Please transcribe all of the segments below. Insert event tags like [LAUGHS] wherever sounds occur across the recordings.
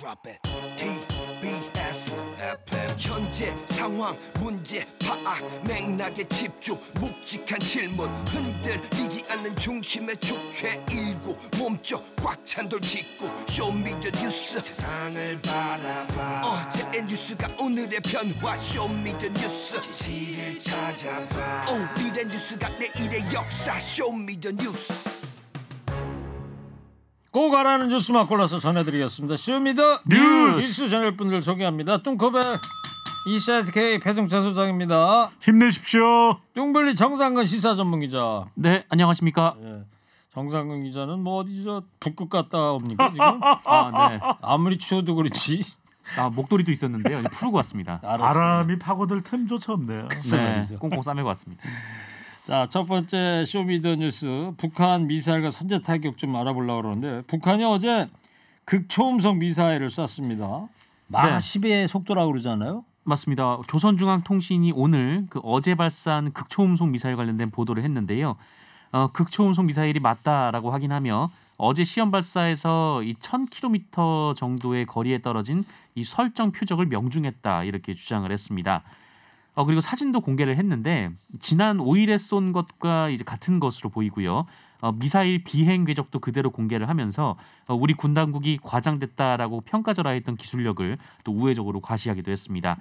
Drop it. TBS FM 현재 상황 문제 파악 맥락에 집중 묵직한 질문 흔들리지 않는 중심의 축제 일구 몸쪽 꽉 찬 돌 짓고 쇼미더 뉴스 세상을 바라봐 어제의 뉴스가 오늘의 변화 쇼미더 뉴스 진실을 찾아봐 오늘의 어, 뉴스가 내일의 역사 쇼미더 뉴스 꼭 알아는 뉴스만 골라서 전해드리겠습니다. 쇼미더 뉴스 뉴스 전할 분들 소개합니다. 뚱커벨 ECK 배동찬 소장입니다. 힘내십시오. 뚱블리 정상근 시사 전문기자. 네, 안녕하십니까. 예. 정상근 기자는 뭐 어디 저 북극 갔다 옵니까 지금? [LAUGHS] 아 네. 아무리 추워도 그렇지. 아 목도리도 있었는데요. 푸르고 왔습니다. 알았어요. 바람이 파고들 틈조차 없네요. 네, 꽁꽁 싸매고 왔습니다. 자, 첫 번째 쇼미더뉴스 북한 미사일과 선제 타격 좀 알아보려고 그러는데 북한이 어제 극초음속 미사일을 쐈습니다. 마 10의 속도라고 그러잖아요. 맞습니다. 조선중앙통신이 오늘 그 어제 발사한 극초음속 미사일 관련된 보도를 했는데요. 어, 극초음속 미사일이 맞다라고 확인하며 어제 시험 발사에서 이 1000km 정도의 거리에 떨어진 이 설정 표적을 명중했다 이렇게 주장을 했습니다. 어, 그리고 사진도 공개를 했는데 지난 5일에 쏜 것과 이제 같은 것으로 보이고요. 어, 미사일 비행 궤적도 그대로 공개를 하면서 어, 우리 군 당국이 과장됐다라고 평가절하했던 기술력을 또 우회적으로 과시하기도 했습니다.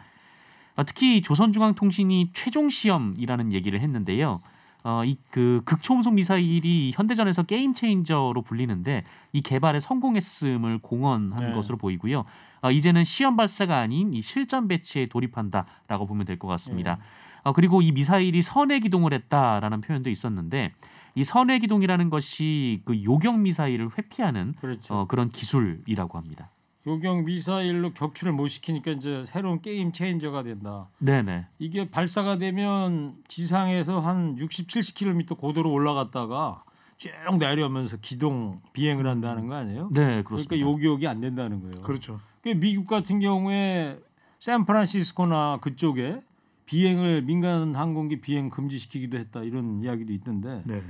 어, 특히 조선중앙통신이 최종 시험이라는 얘기를 했는데요. 어, 이 그 극초음속 미사일이 현대전에서 게임 체인저로 불리는데 이 개발에 성공했음을 공언한 네. 것으로 보이고요. 어, 이제는 시험 발사가 아닌 이 실전 배치에 돌입한다라고 보면 될 것 같습니다. 네. 어, 그리고 이 미사일이 선의 기동을 했다라는 표현도 있었는데 이 선의 기동이라는 것이 그 요격 미사일을 회피하는 그렇죠. 어, 그런 기술이라고 합니다. 요격 미사일로 격추를 못 시키니까 이제 새로운 게임 체인저가 된다. 네네. 이게 발사가 되면 지상에서 한6 7 k m 고도로 올라갔다가 쭉 내려오면서 기동 비행을 한다는 거 아니에요? 네, 그렇습니다. 그러니까 요격이 안 된다는 거예요. 그렇죠. 미국 같은 경우에 샌프란시스코나 그쪽에 비행을 민간 항공기 비행 금지시키기도 했다 이런 이야기도 있던데. 네.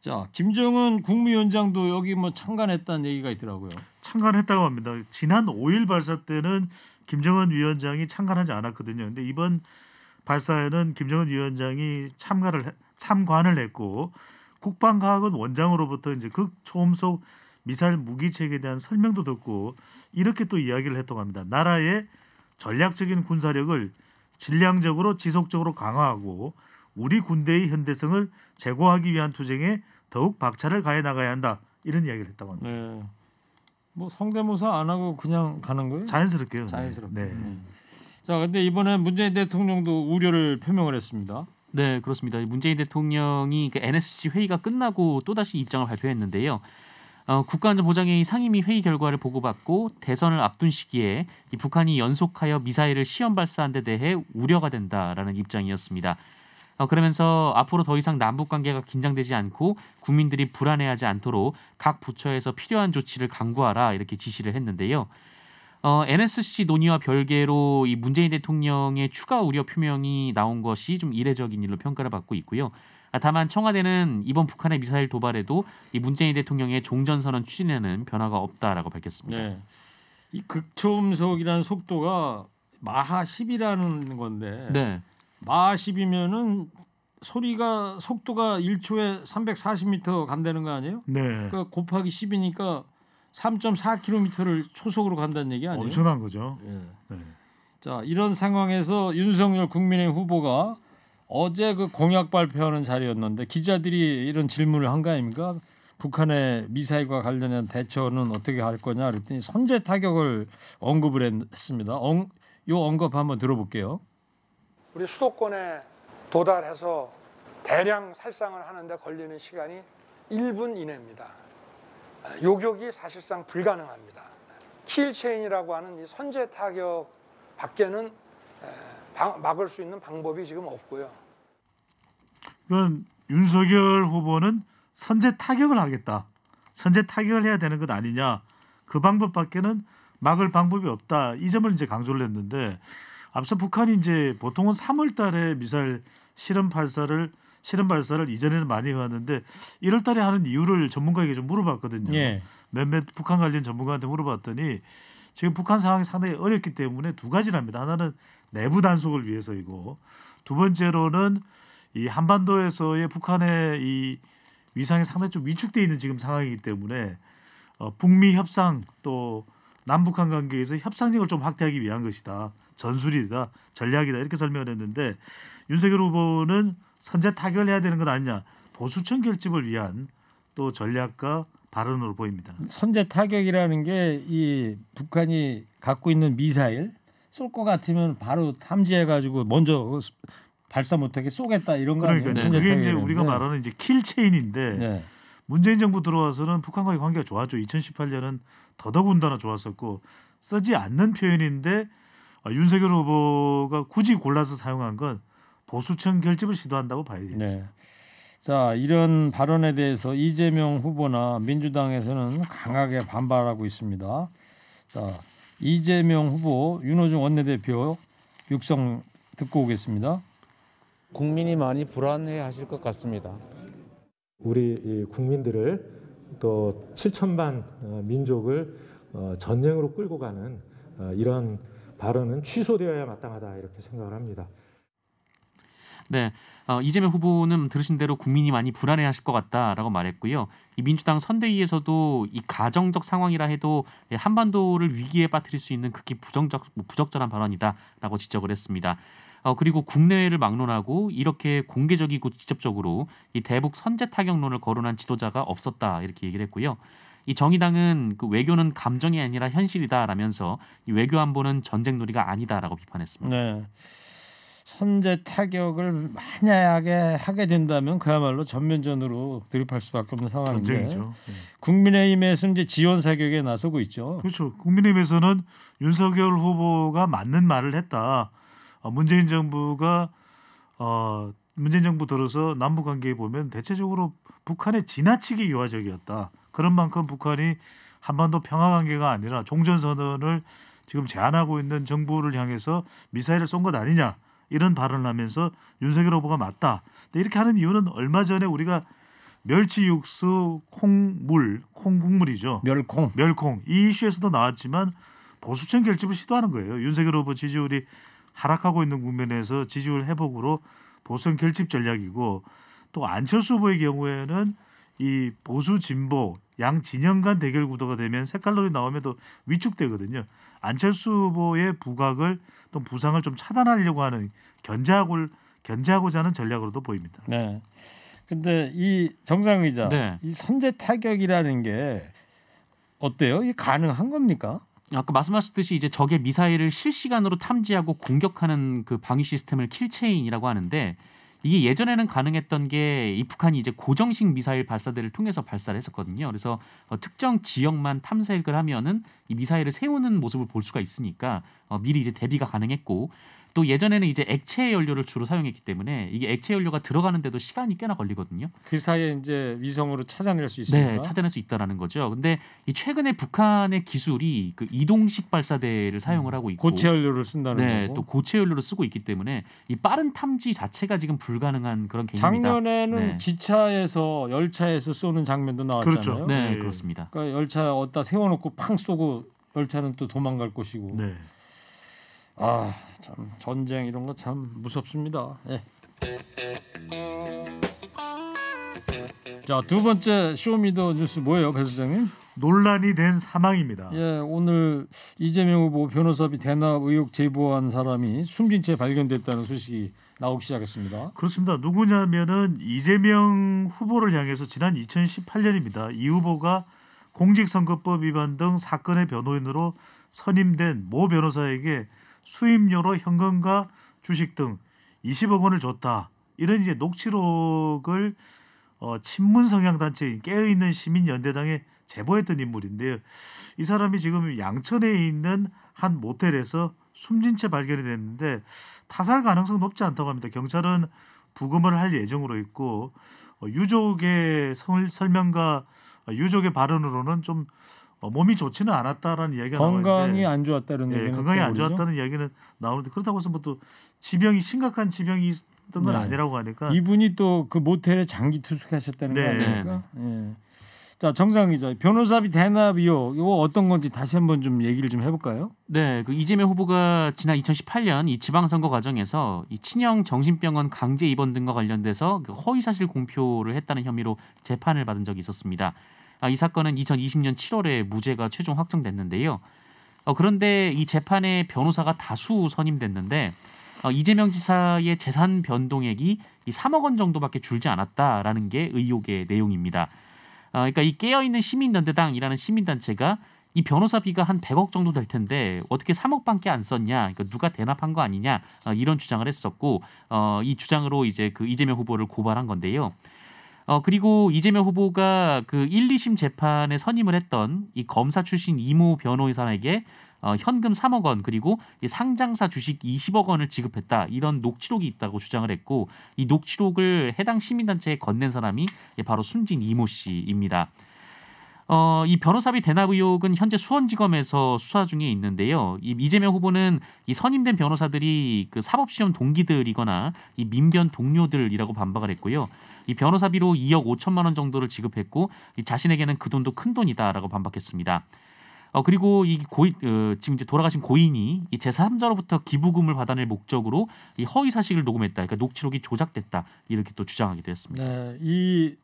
자, 김정은 국무위원장도 여기 뭐 참관했다는 얘기가 있더라고요. 참관했다고 합니다. 지난 5일 발사 때는 김정은 위원장이 참관하지 않았거든요. 근데 이번 발사에는 김정은 위원장이 참관을 참관을 했고 국방과학원 원장으로부터 이제 극초음속 그 미사일 무기체계에 대한 설명도 듣고 이렇게 또 이야기를 했다고 합니다. 나라의 전략적인 군사력을 질량적으로 지속적으로 강화하고 우리 군대의 현대성을 제고하기 위한 투쟁에 더욱 박차를 가해 나가야 한다. 이런 이야기를 했다고 합니다. 네. 뭐 성대모사 안 하고 그냥 가는 거예요? 자연스럽게요. 네. 자연스럽게. 네. 네. 자, 근데 이번에 문재인 대통령도 우려를 표명을 했습니다. 네, 그렇습니다. 문재인 대통령이 그 NSC 회의가 끝나고 또다시 입장을 발표했는데요. 어, 국가안전보장회의 상임위 회의 결과를 보고받고 대선을 앞둔 시기에 북한이 연속하여 미사일을 시험 발사한 데 대해 우려가 된다라는 입장이었습니다. 어, 그러면서 앞으로 더 이상 남북 관계가 긴장되지 않고 국민들이 불안해하지 않도록 각 부처에서 필요한 조치를 강구하라 이렇게 지시를 했는데요. 어, NSC 논의와 별개로 이 문재인 대통령의 추가 우려 표명이 나온 것이 좀 이례적인 일로 평가를 받고 있고요. 아, 다만 청와대는 이번 북한의 미사일 도발에도 이 문재인 대통령의 종전선언 추진에는 변화가 없다라고 밝혔습니다. 네. 이 극초음속이라는 속도가 마하 10이라는 건데 네. 마하 10이면은 소리가 속도가 1초에 340m 간다는 거 아니에요? 네. 그러니까 곱하기 10이니까 3.4km를 초속으로 간다는 얘기 아니에요? 엄청난 거죠. 네. 네. 자 이런 상황에서 윤석열 국민의 후보가 어제 그 공약 발표하는 자리였는데 기자들이 이런 질문을 한 거 아닙니까? 북한의 미사일과 관련된 대처는 어떻게 할 거냐 그랬더니 선제 타격을 언급을 했습니다. 엉, 요 언급 한번 들어볼게요. 우리 수도권에 도달해서 대량 살상을 하는데 걸리는 시간이 1분 이내입니다. 요격이 사실상 불가능합니다. 킬체인이라고 하는 이 선제 타격 밖에는 막을 수 있는 방법이 지금 없고요. 그럼 윤석열 후보는 선제 타격을 하겠다. 선제 타격을 해야 되는 것 아니냐. 그 방법밖에는 막을 방법이 없다. 이 점을 이제 강조를 했는데 앞서 북한이 이제 보통은 3월 달에 미사일 실험 발사를 실험 발사를 이전에는 많이 해왔는데 1월 달에 하는 이유를 전문가에게 좀 물어봤거든요. 예. 몇몇 북한 관련 전문가한테 물어봤더니 지금 북한 상황이 상당히 어렵기 때문에 두 가지랍니다. 하나는 내부 단속을 위해서이고 두 번째로는 이 한반도에서의 북한의 이 위상이 상당히 좀 위축돼 있는 지금 상황이기 때문에 어, 북미 협상 또 남북한 관계에서 협상력을 좀 확대하기 위한 것이다. 전술이다, 전략이다 이렇게 설명을 했는데 윤석열 후보는 선제 타결해야 되는 건 아니냐 보수층 결집을 위한 또 전략과 발언으로 보입니다. 선제 타격이라는 게 이 북한이 갖고 있는 미사일 쏠 것 같으면 바로 탐지해 가지고 먼저 발사 못하게 쏘겠다 이런 거 그러니까 아니에요? 그게 이제 우리가 말하는 이제 킬 체인인데 네. 문재인 정부 들어와서는 북한과의 관계가 좋았죠. 2018년은 더더군다나 좋았었고 쓰지 않는 표현인데 아, 윤석열 후보가 굳이 골라서 사용한 건 보수층 결집을 시도한다고 봐야겠죠. 네. 자 이런 발언에 대해서 이재명 후보나 민주당에서는 강하게 반발하고 있습니다. 자 이재명 후보 윤호중 원내대표 육성 듣고 오겠습니다. 국민이 많이 불안해 하실 것 같습니다. 우리 국민들을 또 7천만 어, 민족을 어, 전쟁으로 끌고 가는 어, 이런 발언은 취소되어야 마땅하다 이렇게 생각을 합니다. 네, 이재명 후보는 들으신 대로 국민이 많이 불안해하실 것 같다라고 말했고요. 이 민주당 선대위에서도 이 가정적 상황이라 해도 예, 한반도를 위기에 빠뜨릴 수 있는 극히 부정적 부적절한 발언이다라고 지적을 했습니다. 어, 그리고 국내를 외 막론하고 이렇게 공개적이고 직접적으로 이 대북 선제 타격론을 거론한 지도자가 없었다 이렇게 얘기를 했고요. 이 정의당은 그 외교는 감정이 아니라 현실이다라면서 이 외교 안보는 전쟁 놀이가 아니다라고 비판했습니다. 네. 선제 타격을 만약에 하게 된다면 그야말로 전면전으로 돌입할 수밖에 없는 상황인데 전쟁이죠. 네. 국민의힘에서 이제 지원 사격에 나서고 있죠. 그렇죠. 국민의힘에서는 윤석열 후보가 맞는 말을 했다. 어, 문재인 정부가 어, 문재인 정부 들어서 남북 관계에 보면 대체적으로 북한에 지나치게 유화적이었다. 그런 만큼 북한이 한반도 평화 관계가 아니라 종전 선언을 지금 제안하고 있는 정부를 향해서 미사일을 쏜 것 아니냐 이런 발언을 하면서 윤석열 후보가 맞다. 이렇게 하는 이유는 얼마 전에 우리가 멸치 육수 콩물 콩국물이죠. 멸콩 멸콩 이 이슈에서도 나왔지만 보수층 결집을 시도하는 거예요. 윤석열 후보 지지율이 하락하고 있는 국면에서 지지율 회복으로 보선 결집 전략이고 또 안철수 후보의 경우에는 이 보수 진보 양 진영 간 대결 구도가 되면 색깔론이 나오면 또 위축되거든요. 안철수 후보의 부각을 또 부상을 좀 차단하려고 하는 견제하고 견제하고자 하는 전략으로도 보입니다. 네. 근데 이 정상의자 네. 이 선제 타격이라는 게 어때요? 이 가능한 겁니까? 아까 말씀하셨듯이 이제 적의 미사일을 실시간으로 탐지하고 공격하는 그 방위 시스템을 킬체인이라고 하는데 이게 예전에는 가능했던 게 이 북한이 이제 고정식 미사일 발사대를 통해서 발사를 했었거든요. 그래서 어, 특정 지역만 탐색을 하면은 이 미사일을 세우는 모습을 볼 수가 있으니까 어, 미리 이제 대비가 가능했고 또 예전에는 이제 액체 연료를 주로 사용했기 때문에 이게 액체 연료가 들어가는데도 시간이 꽤나 걸리거든요. 그 사이에 이제 위성으로 찾아낼 수 있습니다. 네, 찾아낼 수 있다라는 거죠. 근데 이 최근에 북한의 기술이 그 이동식 발사대를 사용을 음, 하고 있고 고체 연료를 쓴다는 네, 거고. 또 고체 연료를 쓰고 있기 때문에 이 빠른 탐지 자체가 지금 불가능한 그런 개념이다. 작년에는 네. 기차에서 열차에서 쏘는 장면도 나왔잖아요. 그렇죠. 네, 네, 그렇습니다. 그러니까 열차 어디다 세워놓고 팡 쏘고 열차는 또 도망갈 것이고. 네. 아, 참 전쟁 이런 거 참 무섭습니다. 예. 자, 두 번째 쇼미더 뉴스 뭐예요, 배 소장님? 논란이 된 사망입니다. 예, 오늘 이재명 후보 변호사비 대납 의혹 제보한 사람이 숨진 채 발견됐다는 소식이 나오기 시작했습니다. 그렇습니다. 누구냐면은 이재명 후보를 향해서 지난 2018년입니다. 이 후보가 공직선거법 위반 등 사건의 변호인으로 선임된 모 변호사에게 수임료로 현금과 주식 등 20억 원을 줬다. 이런 이제 녹취록을 어, 친문 성향 단체인 깨어있는 시민연대당에 제보했던 인물인데요. 이 사람이 지금 양천에 있는 한 모텔에서 숨진 채 발견이 됐는데 타살 가능성 높지 않다고 합니다. 경찰은 부검을 할 예정으로 있고 어, 유족의 설, 설명과 유족의 발언으로는 좀 어, 몸이 좋지는 않았다라는 이야기가 건강이 나오는데 예, 안 좋았다는 예, 건강이 안 좋았다는 이야기는 나오는데 그렇다고 해서 뭐 또 지병이 심각한 지병이 있던 건 네. 아니라고 하니까 이분이 또 그 모텔에 장기 투숙하셨다는 네. 거 아닙니까? 네. 예. 자 정상 기자 변호사비 대납이요 이거 어떤 건지 다시 한번 좀 얘기를 좀 해볼까요? 네, 그 이재명 후보가 지난 2018년 이 지방선거 과정에서 이 친형 정신병원 강제 입원 등과 관련돼서 그 허위사실 공표를 했다는 혐의로 재판을 받은 적이 있었습니다. 아, 이 사건은 2020년 7월에 무죄가 최종 확정됐는데요. 어, 그런데 이 재판에 변호사가 다수 선임됐는데 어, 이재명 지사의 재산 변동액이 이 3억 원 정도밖에 줄지 않았다라는 게 의혹의 내용입니다. 어, 그러니까 이 깨어있는 시민단대당이라는 시민단체가 이 변호사비가 한 100억 정도 될 텐데 어떻게 3억밖에 안 썼냐? 그러니까 누가 대납한 거 아니냐? 어, 이런 주장을 했었고 어, 이 주장으로 이제 그 이재명 후보를 고발한 건데요. 어 그리고 이재명 후보가 그 1, 2심 재판에 선임을 했던 이 검사 출신 이모 변호사에게 어, 현금 3억 원 그리고 이 상장사 주식 20억 원을 지급했다 이런 녹취록이 있다고 주장을 했고 이 녹취록을 해당 시민단체에 건넨 사람이 바로 순진 이모 씨입니다. 어, 이 변호사비 대납 의혹은 현재 수원지검에서 수사 중에 있는데요. 이 이재명 후보는 이 선임된 변호사들이 그 사법시험 동기들이거나 이 민변 동료들이라고 반박을 했고요. 이 변호사비로 2억 5천만 원 정도를 지급했고 이 자신에게는 그 돈도 큰 돈이다라고 반박했습니다. 어 그리고 이 고인 어, 지금 이제 돌아가신 고인이 이 제3자로부터 기부금을 받아낼 목적으로 이 허위 사실을 녹음했다. 그러니까 녹취록이 조작됐다. 이렇게 또 주장하게 되었습니다. 네, 이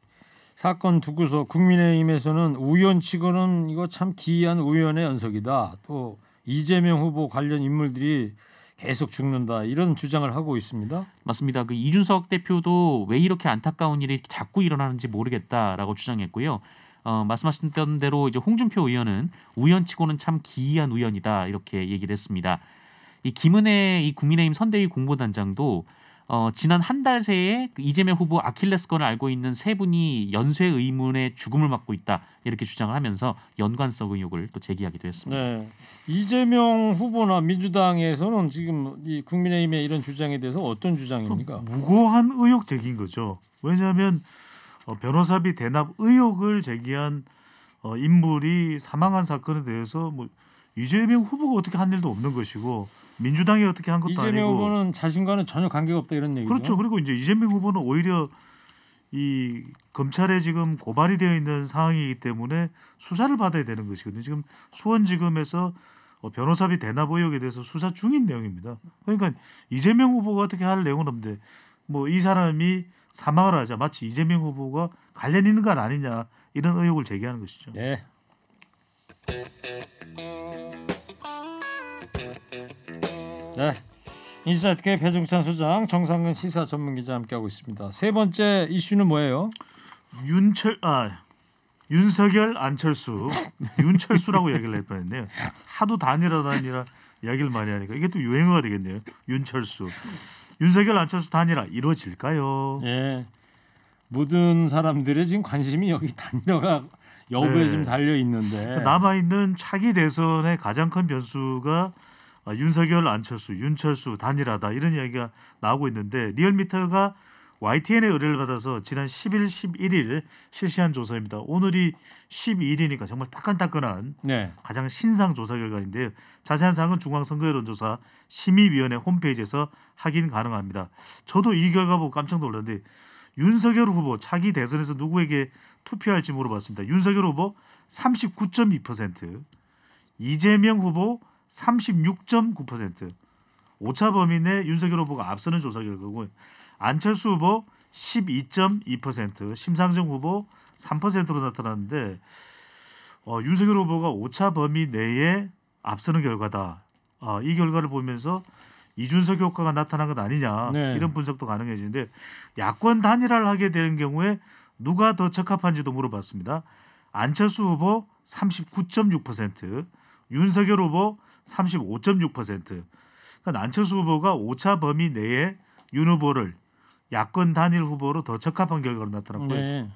사건 두고서 국민의힘에서는 우연 치고는 이거 참 기이한 우연의 연속이다. 또 이재명 후보 관련 인물들이 계속 죽는다 이런 주장을 하고 있습니다. 맞습니다. 그 이준석 대표도 왜 이렇게 안타까운 일이 자꾸 일어나는지 모르겠다라고 주장했고요. 어, 말씀하셨던 대로 이제 홍준표 의원은 우연치고는 참 기이한 우연이다 이렇게 얘기를 했습니다. 이 김은혜 이 국민의힘 선대위 공보단장도 어, 지난 한 달 새에 그 이재명 후보 아킬레스건을 알고 있는 세 분이 연쇄 의문의 죽음을 막고 있다 이렇게 주장을 하면서 연관성 의혹을 또 제기하기도 했습니다. 네. 이재명 후보나 민주당에서는 지금 이 국민의힘의 이런 주장에 대해서 어떤 주장입니까? 무고한 의혹 제기인 거죠. 왜냐하면 어, 변호사비 대납 의혹을 제기한 어, 인물이 사망한 사건에 대해서 뭐 이재명 후보가 어떻게 한 일도 없는 것이고 민주당이 어떻게 한 것도 이재명 아니고 이재명 후보는 자신과는 전혀 관계가 없다 이런 얘기죠. 그렇죠. 그리고 이제 이재명 후보는 오히려 이 검찰에 지금 고발이 되어 있는 상황이기 때문에 수사를 받아야 되는 것이거든요. 지금 수원지검에서 어, 변호사비 대납 의혹에 대해서 수사 중인 내용입니다. 그러니까 이재명 후보가 어떻게 할 내용은 없는데 뭐 이 사람이 사망을 하자 마치 이재명 후보가 관련 있는 건 아니냐 이런 의혹을 제기하는 것이죠. 네. 네. 인사특트계 배종찬 소장, 정상근 시사 전문 기자 함께하고 있습니다. 세 번째 이슈는 뭐예요? 윤철 아 윤석열 안철수 [LAUGHS] 윤철수라고 이야기를 할 뻔했네요. 하도 단일화 단일화 이야기를 많이 하니까 이게 또 유행어가 되겠네요. 윤철수 윤석열 안철수 단일화 이루어질까요? 예. 모든 사람들의 지금 관심이 여기 단일화가 여부에 네. 지금 달려 있는데 남아 있는 차기 대선의 가장 큰 변수가 아, 윤석열, 안철수, 윤철수 단일하다 이런 이야기가 나오고 있는데 리얼미터가 YTN의 의뢰를 받아서 지난 10일, 11일 실시한 조사입니다. 오늘이 12일이니까 정말 따끈따끈한 네. 가장 신상 조사 결과인데요. 자세한 사항은 중앙선거여론조사 심의위원회 홈페이지에서 확인 가능합니다. 저도 이 결과 보고 깜짝 놀랐는데 윤석열 후보 차기 대선에서 누구에게 투표할지 물어봤습니다. 윤석열 후보 39.2%, 이재명 후보 36.9%. 오차 범위 내 윤석열 후보가 앞서는 조사 결과고 안철수 후보 12.2%, 심상정 후보 3%로 나타났는데 어, 윤석열 후보가 오차 범위 내에 앞서는 결과다. 어, 이 결과를 보면서 이준석 효과가 나타난 것 아니냐 네. 이런 분석도 가능해지는데 야권 단일화를 하게 되는 경우에 누가 더 적합한지도 물어봤습니다. 안철수 후보 39.6%, 윤석열 후보 35.6%. 그러니까 안철수 후보가 오차 범위 내에 윤 후보를 야권 단일 후보로 더 적합한 결과로 나타났고요. 네.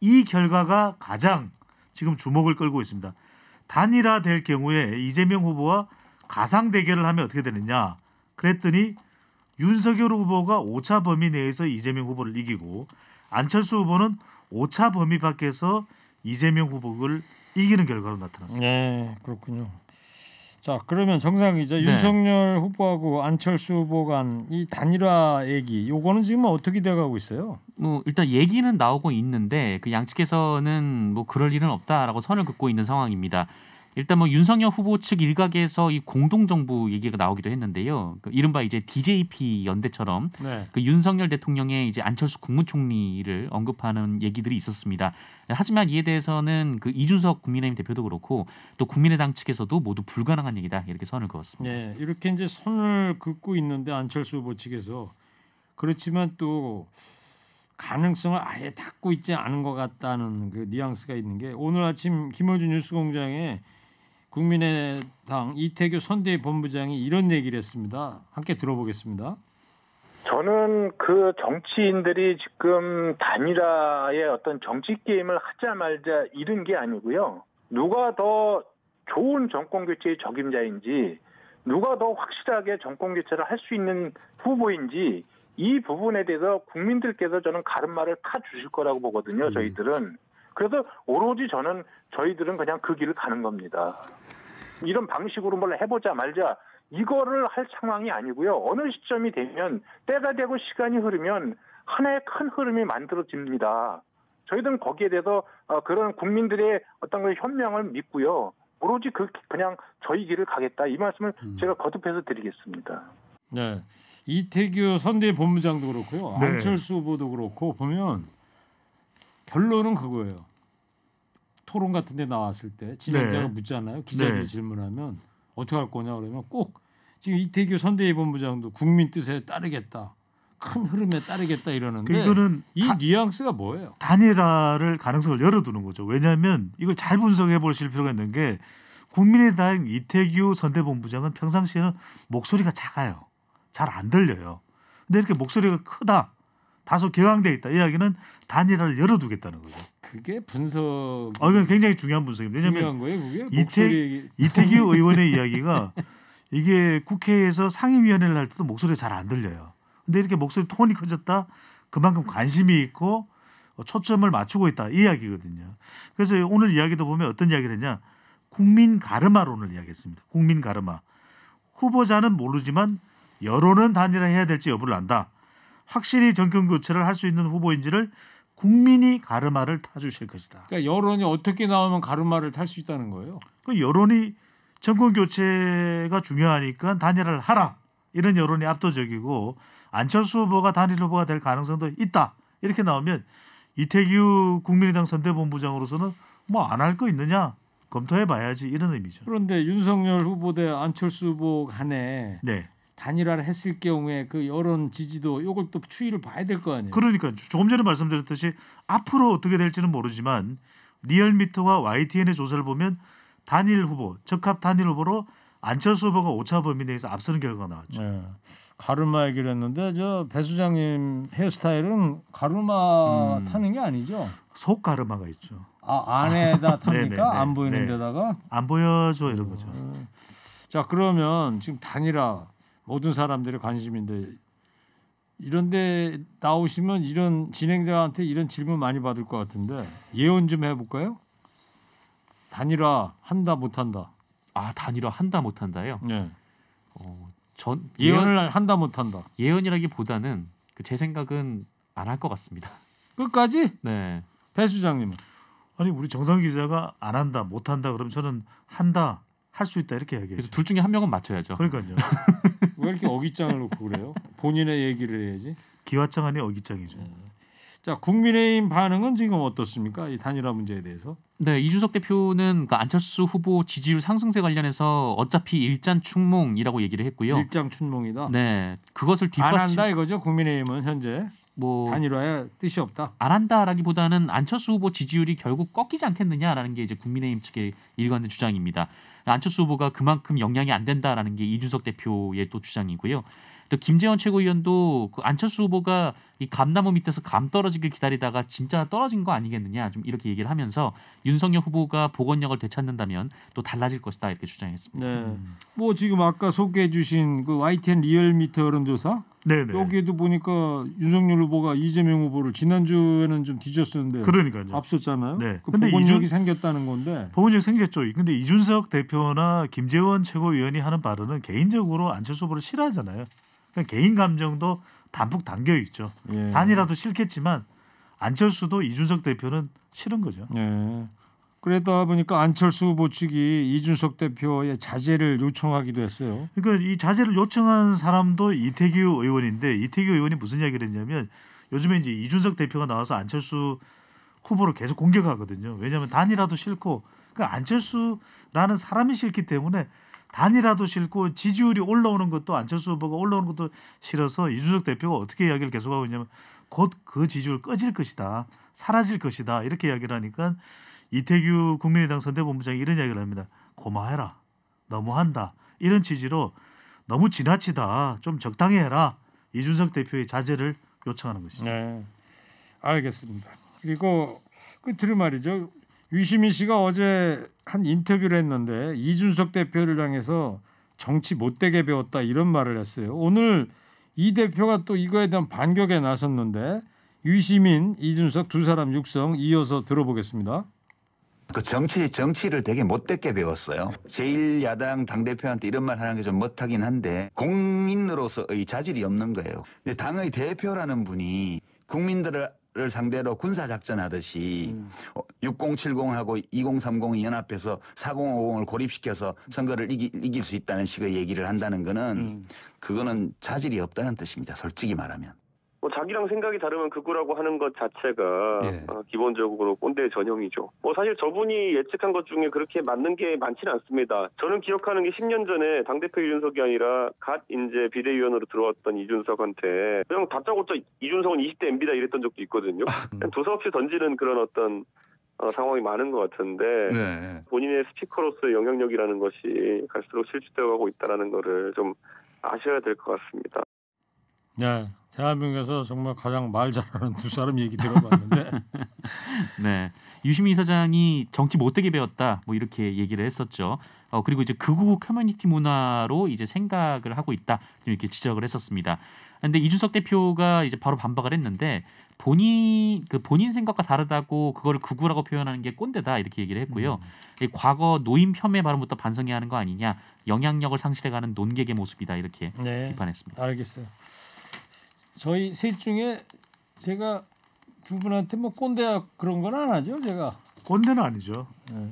이 결과가 가장 지금 주목을 끌고 있습니다. 단일화될 경우에 이재명 후보와 가상 대결을 하면 어떻게 되느냐? 그랬더니 윤석열 후보가 오차 범위 내에서 이재명 후보를 이기고 안철수 후보는 오차 범위 밖에서 이재명 후보를 이기는 결과로 나타났습니다. 네, 그렇군요. 자 그러면 정상 이제 네. 윤석열 후보하고 안철수 후보 간 이 단일화 얘기 요거는 지금 어떻게 돼가고 있어요? 뭐 일단 얘기는 나오고 있는데 그 양측에서는 뭐 그럴 일은 없다라고 선을 긋고 있는 상황입니다. 일단 뭐 윤석열 후보 측 일각에서 이 공동정부 얘기가 나오기도 했는데요. 그 이른바 이제 DJP 연대처럼 네. 그 윤석열 대통령의 이제 안철수 국무총리를 언급하는 얘기들이 있었습니다. 하지만 이에 대해서는 그 이준석 국민의힘 대표도 그렇고 또 국민의당 측에서도 모두 불가능한 얘기다 이렇게 선을 그었습니다. 네, 이렇게 이제 선을 긋고 있는데 안철수 후보 측에서 그렇지만 또 가능성을 아예 닫고 있지 않은 것 같다는 그 뉘앙스가 있는 게 오늘 아침 김어준 뉴스공장에 국민의당 이태규 선대위 본부장이 이런 얘기를 했습니다. 함께 들어보겠습니다. 저는 그 정치인들이 지금 단일화의 어떤 정치 게임을 하자 말자 이런 게 아니고요. 누가 더 좋은 정권 교체의 적임자인지 누가 더 확실하게 정권 교체를 할 수 있는 후보인지 이 부분에 대해서 국민들께서 저는 가름마를 타 주실 거라고 보거든요. 음. 저희들은 그래서 오로지 저는 저희들은 그냥 그 길을 가는 겁니다. 이런 방식으로 뭘 해보자 말자 이거를 할 상황이 아니고요. 어느 시점이 되면 때가 되고 시간이 흐르면 하나의 큰 흐름이 만들어집니다. 저희들은 거기에 대해서 어, 그런 국민들의 어떤 걸 현명을 믿고요. 오로지 그 그냥 저희 길을 가겠다 이 말씀을 음. 제가 거듭해서 드리겠습니다. 네, 이태규 선대본부장도 그렇고요, 네. 안철수 후보도 그렇고 보면 결론은 그거예요. 토론 같은 데 나왔을 때 진행자가 네. 묻잖아요. 기자들이 네. 질문하면 어떻게 할 거냐 그러면 꼭 지금 이태규 선대위 본부장도 국민 뜻에 따르겠다. 큰 흐름에 따르겠다 이러는데 그러니까 이거는 이 다, 뉘앙스가 뭐예요? 단일화를 가능성을 열어두는 거죠. 왜냐하면 이걸 잘 분석해 보실 필요가 있는 게 국민의당 이태규 선대본부장은 평상시에는 목소리가 작아요. 잘 안 들려요. 근데 이렇게 목소리가 크다. 다소 개방돼 있다. 이야기는 단일화를 열어두겠다는 거죠. 그게 분석. 아, 이건 굉장히 중요한 분석입니다. 왜냐하면 중요한 거예요, 그게? 이태, 이태규 [LAUGHS] 의원의 이야기가 이게 국회에서 상임위원회를 할 때도 목소리 가잘 안 들려요. 근데 이렇게 목소리 톤이 커졌다. 그만큼 관심이 있고 초점을 맞추고 있다 이 이야기거든요. 그래서 오늘 이야기도 보면 어떤 이야기를 했냐? 국민 가르마론을 이야기했습니다. 국민 가르마. 후보자는 모르지만 여론은 단일화해야 될지 여부를 안다. 확실히 정권 교체를 할 수 있는 후보인지를 국민이 가르마를 타주실 것이다. 그러니까 여론이 어떻게 나오면 가르마를 탈 수 있다는 거예요. 그 여론이 정권 교체가 중요하니까 단일화를 하라 이런 여론이 압도적이고 안철수 후보가 단일 후보가 될 가능성도 있다 이렇게 나오면 이태규 국민의당 선대본부장으로서는 뭐 안 할 거 있느냐 검토해봐야지 이런 의미죠. 그런데 윤석열 후보 대 안철수 후보 간에 네. 단일화를 했을 경우에 그 여론 지지도 요걸 또 추이를 봐야 될 거 아니에요. 그러니까 조금 전에 말씀드렸듯이 앞으로 어떻게 될지는 모르지만 리얼미터와 YTN의 조사를 보면 단일 후보, 적합 단일 후보로 안철수 후보가 오차 범위 내에서 앞서는 결과가 나왔죠. 네. 가르마 얘기를 했는데 저 배수장님 헤어스타일은 가르마 음. 타는 게 아니죠? 속 가르마가 있죠. 아 안에다 [LAUGHS] 네, 네, 탑니까? 네. 안 보이는 데다가 안 보여줘 이런 거죠. 음. 자 그러면 지금 단일화 모든 사람들의 관심인데 이런데 나오시면 이런 진행자한테 이런 질문 많이 받을 것 같은데 예언 좀 해볼까요? 단일화 한다 못한다. 아 단일화 한다 못한다요? 네. 어, 전 예언을 예언, 한다 못한다. 예언이라기보다는 그 제 생각은 안 할 것 같습니다. 끝까지? 네. 배 수장님은 아니 우리 정상 기자가 안 한다 못 한다 그러면 저는 한다 할 수 있다 이렇게 이야기해요. 둘 중에 한 명은 맞춰야죠. 그러니까요. [LAUGHS] 왜 이렇게 어깃장을 놓고 그래요? 본인의 얘기를 해야지. 기와장 안에 어깃장이죠. 네. 자 국민의힘 반응은 지금 어떻습니까? 이 단일화 문제에 대해서. 네 이준석 대표는 그 안철수 후보 지지율 상승세 관련해서 어차피 일장 충몽이라고 얘기를 했고요. 일장 충몽이다. 네 그것을 뒷받침. 안 한다 이거죠 국민의힘은 현재. 뭐 단일화에 뜻이 없다. 안 한다라기보다는 안철수 후보 지지율이 결국 꺾이지 않겠느냐라는 게 이제 국민의힘 측의 일관된 주장입니다. 안철수 후보가 그만큼 영향이 안 된다라는 게 이준석 대표의 또 주장이고요. 또 김재원 최고위원도 그 안철수 후보가 이 감나무 밑에서 감 떨어지길 기다리다가 진짜 떨어진 거 아니겠느냐 좀 이렇게 얘기를 하면서 윤석열 후보가 보건력을 되찾는다면 또 달라질 것이다 이렇게 주장했습니다. 네. 음. 뭐 지금 아까 소개해주신 그 YTN 리얼미터 여론조사 네네. 네. 여기에도 보니까 윤석열 후보가 이재명 후보를 지난주에는 좀 뒤졌었는데 그러니까요. 앞섰잖아요. 네. 그 근데 보건력이 이준, 생겼다는 건데 보건력 생겼죠. 근데 이준석 대표나 김재원 최고위원이 하는 발언은 개인적으로 안철수 후보를 싫어하잖아요. 그냥 개인 감정도 단푹 담겨 있죠. 예. 단이라도 싫겠지만 안철수도 이준석 대표는 싫은 거죠. 예. 그러다 보니까 안철수 후보 측이 이준석 대표의 자제를 요청하기도 했어요. 그러니까 이 자제를 요청한 사람도 이태규 의원인데 이태규 의원이 무슨 이야기를 했냐면 요즘에 이제 이준석 대표가 나와서 안철수 후보를 계속 공격하거든요. 왜냐하면 단이라도 싫고 그 그러니까 안철수라는 사람이 싫기 때문에 단이라도 싫고 지지율이 올라오는 것도 안철수 후보가 올라오는 것도 싫어서 이준석 대표가 어떻게 이야기를 계속하고 있냐면 곧 그 지지율 꺼질 것이다. 사라질 것이다. 이렇게 이야기를 하니까 이태규 국민의당 선대본부장이 이런 이야기를 합니다. 고마해라. 너무한다. 이런 취지로 너무 지나치다. 좀 적당히 해라. 이준석 대표의 자제를 요청하는 것이죠. 네. 알겠습니다. 그리고 끝으로 말이죠. 유시민 씨가 어제 한 인터뷰를 했는데 이준석 대표를 향해서 정치 못되게 배웠다 이런 말을 했어요. 오늘 이 대표가 또 이거에 대한 반격에 나섰는데 유시민, 이준석 두 사람 육성 이어서 들어보겠습니다. 그 정치 정치를 되게 못되게 배웠어요. 제1 야당 당 대표한테 이런 말 하는 게 좀 못하긴 한데 공인으로서의 자질이 없는 거예요. 근데 당의 대표라는 분이 국민들을 를 상대로 군사작전 하듯이 음. 6070하고 어, 2030이 연합해서 4050을 고립시켜서 선거를 이기, 이길 수 있다는 식의 얘기를 한다는 거는 음. 그거는 자질이 없다는 뜻입니다. 솔직히 말하면. 뭐 자기랑 생각이 다르면 그거라고 하는 것 자체가 예. 어, 기본적으로 꼰대 전형이죠. 뭐 사실 저분이 예측한 것 중에 그렇게 맞는 게 많지는 않습니다. 저는 기억하는 게 10년 전에 당대표 이준석이 아니라 갓 이제 비대위원으로 들어왔던 이준석한테 그냥 다짜고짜 이준석은 20대 MB다 이랬던 적도 있거든요. 아, 음. 그냥 도사없이 던지는 그런 어떤 어, 상황이 많은 것 같은데 네. 본인의 스피커로서의 영향력이라는 것이 갈수록 실추되어 가고 있다는 거를 좀 아셔야 될 것 같습니다. 네. 대한민국에서 정말 가장 말 잘하는 두 사람 얘기 들어봤는데 [LAUGHS] 네 유시민 이사장이 정치 못되게 배웠다 뭐 이렇게 얘기를 했었죠 어 그리고 이제 극우 커뮤니티 문화로 이제 생각을 하고 있다 이렇게 지적을 했었습니다 근데 이준석 대표가 이제 바로 반박을 했는데 본인 그 본인 생각과 다르다고 그걸 극우라고 표현하는 게 꼰대다 이렇게 얘기를 했고요 음. 과거 노인 폄훼 발언부터 반성해야 하는 거 아니냐 영향력을 상실해가는 논객의 모습이다 이렇게 네, 비판했습니다 알겠어요. 저희 셋 중에 제가 두 분한테 뭐 꼰대야 그런 건 안 하죠, 제가. 꼰대는 아니죠. 예. 네.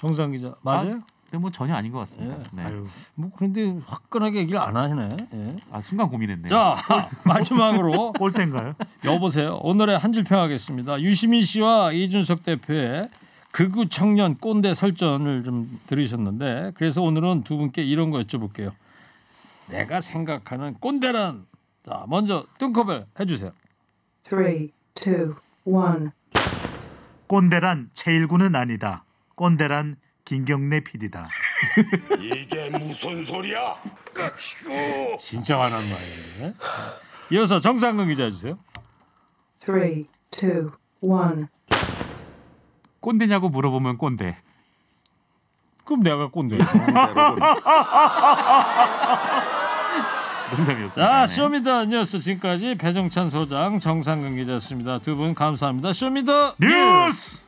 정상 기자 맞아요? 아, 근데 뭐 전혀 아닌 것 같습니다. 예. 네. 아유. 뭐 그런데 화끈하게 얘기를 안 하시네. 예. 아 순간 고민했네요. 자 [LAUGHS] 마지막으로 꼴대인가요? 여보세요. 오늘의 한 줄 평하겠습니다. 유시민 씨와 이준석 대표의 극우 청년 꼰대 설전을 좀 들으셨는데 그래서 오늘은 두 분께 이런 거 여쭤볼게요. 내가 생각하는 꼰대란 자, 먼저 뜬커벨 해주세요. 3, 2, 1 꼰대란 최일구는 아니다. 꼰대란 김경래 PD다. [LAUGHS] 이게 무슨 소리야? 진짜 화난 말이네. 이어서 정상근 기자 주세요. 3, 2, 1 꼰대냐고 물어보면 꼰대. 그럼 내가 꼰대. [LAUGHS] 농담이었습니다. 자, 네. 쇼미더 뉴스 지금까지 배종찬 소장, 정상근 기자였습니다. 두 분 감사합니다. 쇼미더 뉴스! 뉴스!